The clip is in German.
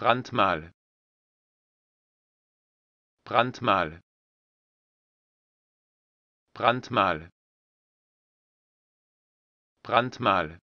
brandmal brandmal brandmal brandmal